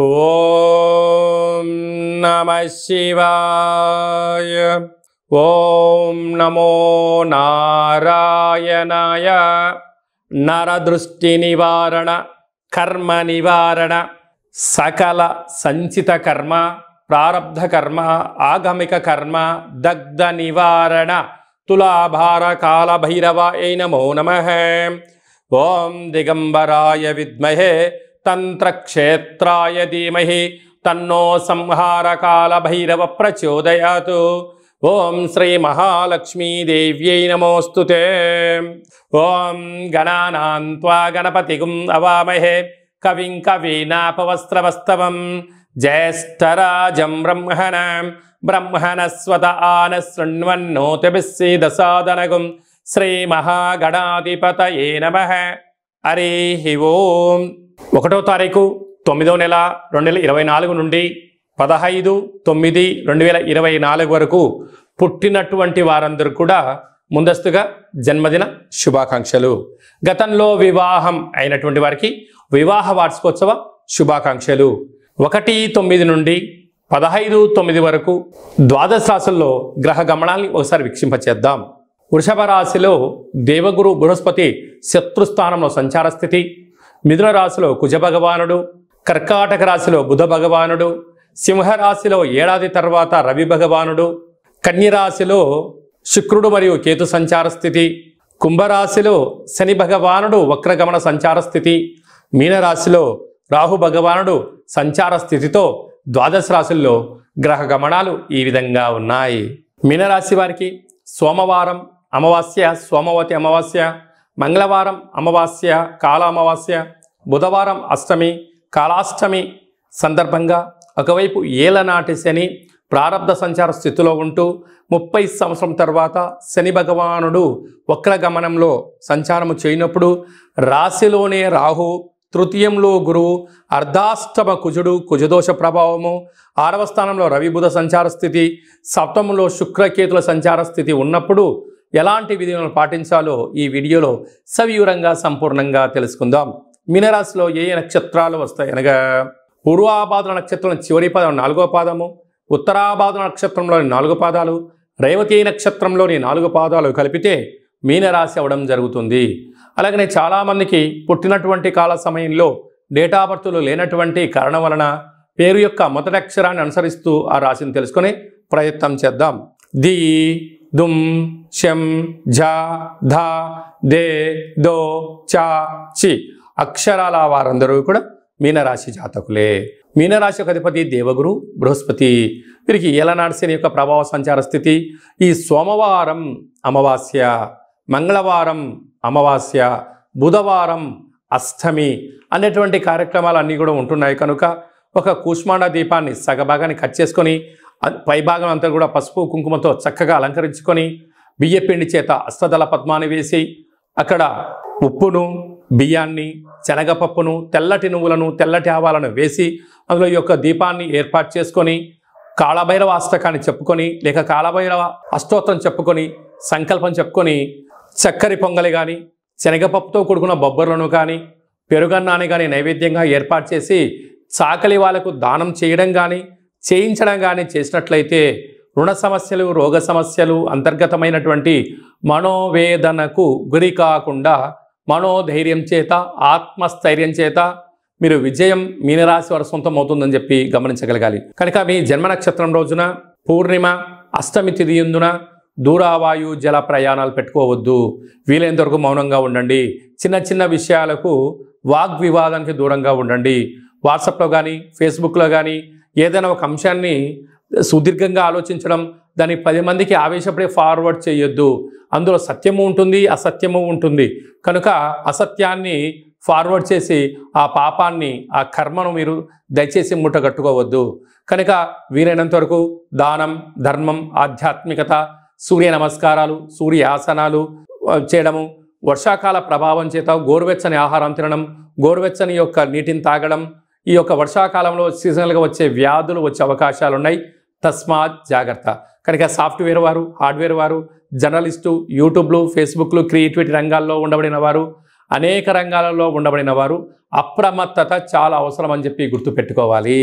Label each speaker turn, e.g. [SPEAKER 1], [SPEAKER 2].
[SPEAKER 1] ఓం నమ శివాయ ఓం నమో నారాయణాయ నరదృష్టి నివారణ కర్మ నివారణ సకల సంచిత కర్మ ప్రారబ్ధ కర్మ ఆగమిక కర్మ దగ్ధ నివారణ తులాభార కాళభైరవాయ నమో నమ ఓం దిగంబరాయ విద్మహే తంత్రక్షేత్రాయ ధీమహి తన్నో సంహారకాల భైరవ ప్రచోదయాతు ఓం శ్రీ మహాలక్ష్మీదేవ్యై నమోస్తు ఓం గణానాన్వా గణపతిగుం అవామహే కవిం కవీనాపవస్త్రవస్తవం జ్యేష్ఠరాజం బ్రహ్మణ బ్రహ్మణస్వత ఆన శృణ్వన్నోతిభిస్సీదసాదనగుం శ్రీమహాగణాధిపతయే నమ హరి ఓం ఒకటో తారీఖు తొమ్మిదో నెల రెండు వేల ఇరవై నాలుగు నుండి పదహైదు తొమ్మిది రెండు వేల ఇరవై నాలుగు వరకు పుట్టినటువంటి వారందరూ కూడా ముందస్తుగా జన్మదిన శుభాకాంక్షలు గతంలో వివాహం అయినటువంటి వారికి వివాహ వార్షికోత్సవ శుభాకాంక్షలు ఒకటి తొమ్మిది నుండి పదహైదు తొమ్మిది వరకు ద్వాదశ రాశుల్లో గ్రహ గమనాల్ని ఒకసారి వీక్షింపచేద్దాం వృషభ రాశిలో దేవగురు బృహస్పతి శత్రుస్థానంలో సంచార స్థితి మిథున రాశిలో కుజ భగవానుడు కర్కాటక రాశిలో బుధ భగవానుడు సింహరాశిలో ఏడాది తర్వాత రవి భగవానుడు కన్యరాశిలో శుక్రుడు మరియు కేతు సంచార స్థితి కుంభరాశిలో శని భగవానుడు వక్రగమన సంచార స్థితి మీనరాశిలో రాహు భగవానుడు సంచార స్థితితో ద్వాదశ రాశుల్లో గ్రహ గమనాలు ఈ విధంగా ఉన్నాయి మీనరాశి వారికి సోమవారం అమావాస్య సోమవతి అమావాస్య మంగళవారం అమావాస్య కాల అమావాస్య బుధవారం అష్టమి కాళాష్టమి సందర్భంగా ఒకవైపు ఏలనాటి శని ప్రారంధ సంచార స్థితిలో ఉంటూ ముప్పై సంవత్సరం తర్వాత శని భగవానుడు వక్రగమనంలో సంచారము చేయనప్పుడు రాశిలోనే రాహు తృతీయంలో గురువు అర్ధాష్టమ కుజుడు కుజదోష ప్రభావము ఆరవ స్థానంలో రవిబుధ సంచార స్థితి సప్తములో శుక్రకేతుల సంచార స్థితి ఉన్నప్పుడు ఎలాంటి విధులను పాటించాలో ఈ వీడియోలో సవివరంగా సంపూర్ణంగా తెలుసుకుందాం మీనరాశిలో ఏ ఏ నక్షత్రాలు వస్తాయి అనగా పూర్వాపాద నక్షత్రం చివరి పాదం నాలుగో పాదము ఉత్తరాపాద నక్షత్రంలోని నాలుగు పాదాలు రేవతి నక్షత్రంలోని నాలుగు పాదాలు కలిపితే మీనరాశి అవ్వడం జరుగుతుంది అలాగనే చాలామందికి పుట్టినటువంటి కాల సమయంలో డేటా బర్త్లు లేనటువంటి కారణం వలన పేరు యొక్క మొదటి అక్షరాన్ని అనుసరిస్తూ ఆ రాశిని తెలుసుకొని ప్రయత్నం చేద్దాం ది దుమ్ షం ఝా ధా దే దో చా చి అక్షరాల వారందరూ కూడా మీనరాశి జాతకులే మీనరాశి యొక్క అధిపతి దేవగురు బృహస్పతి వీరికి ఏలనాడసేని యొక్క ప్రభావ సంచార స్థితి ఈ సోమవారం అమావాస్య మంగళవారం అమావాస్య బుధవారం అష్టమి అనేటువంటి కార్యక్రమాలు అన్నీ కూడా ఉంటున్నాయి కనుక ఒక కూష్మాండ దీపాన్ని సగభాగాన్ని కట్ చేసుకొని పైభాగం అంతా కూడా పసుపు కుంకుమతో చక్కగా అలంకరించుకొని బియ్యపిండి చేత అష్టదళ పద్మాన్ని వేసి అక్కడ ఉప్పును బియ్యాన్ని శనగపప్పును తెల్లటి నువ్వులను తెల్లటి ఆవాలను వేసి అందులో యొక్క దీపాన్ని ఏర్పాటు చేసుకొని కాళభైరవ అష్టకాన్ని చెప్పుకొని లేక కాళభైరవ అష్టోత్తరం చెప్పుకొని సంకల్పం చెప్పుకొని చక్కరి పొంగలి కానీ శనగపప్పుతో కూడుకున్న బొబ్బర్లను కానీ పెరుగన్నాన్ని కానీ నైవేద్యంగా ఏర్పాటు చేసి చాకలి వాళ్ళకు దానం చేయడం కానీ చేయించడం కానీ చేసినట్లయితే రుణ సమస్యలు రోగ సమస్యలు అంతర్గతమైనటువంటి మనోవేదనకు గురి కాకుండా మనోధైర్యం చేత ఆత్మస్థైర్యం చేత మీరు విజయం మీనరాశి వారు సొంతం అవుతుందని చెప్పి గమనించగలగాలి కనుక మీ జన్మ నక్షత్రం రోజున పూర్ణిమ అష్టమి ఎందున దూరావాయు జల ప్రయాణాలు పెట్టుకోవద్దు వీలైనంత వరకు మౌనంగా ఉండండి చిన్న చిన్న విషయాలకు వాగ్వివాదానికి దూరంగా ఉండండి వాట్సాప్లో కానీ ఫేస్బుక్లో కానీ ఏదైనా ఒక అంశాన్ని సుదీర్ఘంగా ఆలోచించడం దాన్ని పది మందికి ఆవేశపడి ఫార్వర్డ్ చేయొద్దు అందులో సత్యము ఉంటుంది అసత్యము ఉంటుంది కనుక అసత్యాన్ని ఫార్వర్డ్ చేసి ఆ పాపాన్ని ఆ కర్మను మీరు దయచేసి ముట్టగట్టుకోవద్దు కనుక వీలైనంత వరకు దానం ధర్మం ఆధ్యాత్మికత సూర్య నమస్కారాలు సూర్య ఆసనాలు చేయడము వర్షాకాల ప్రభావం చేత గోరువెచ్చని ఆహారం తినడం గోరువెచ్చని యొక్క నీటిని తాగడం ఈ యొక్క వర్షాకాలంలో సీజనల్గా వచ్చే వ్యాధులు వచ్చే అవకాశాలు ఉన్నాయి తస్మాత్ జాగ్రత్త కనుక సాఫ్ట్వేర్ వారు హార్డ్వేర్ వారు జర్నలిస్టు యూట్యూబ్లు ఫేస్బుక్లు క్రియేటివిటీ రంగాల్లో ఉండబడిన వారు అనేక రంగాలలో ఉండబడిన వారు అప్రమత్తత చాలా అవసరం అని చెప్పి గుర్తుపెట్టుకోవాలి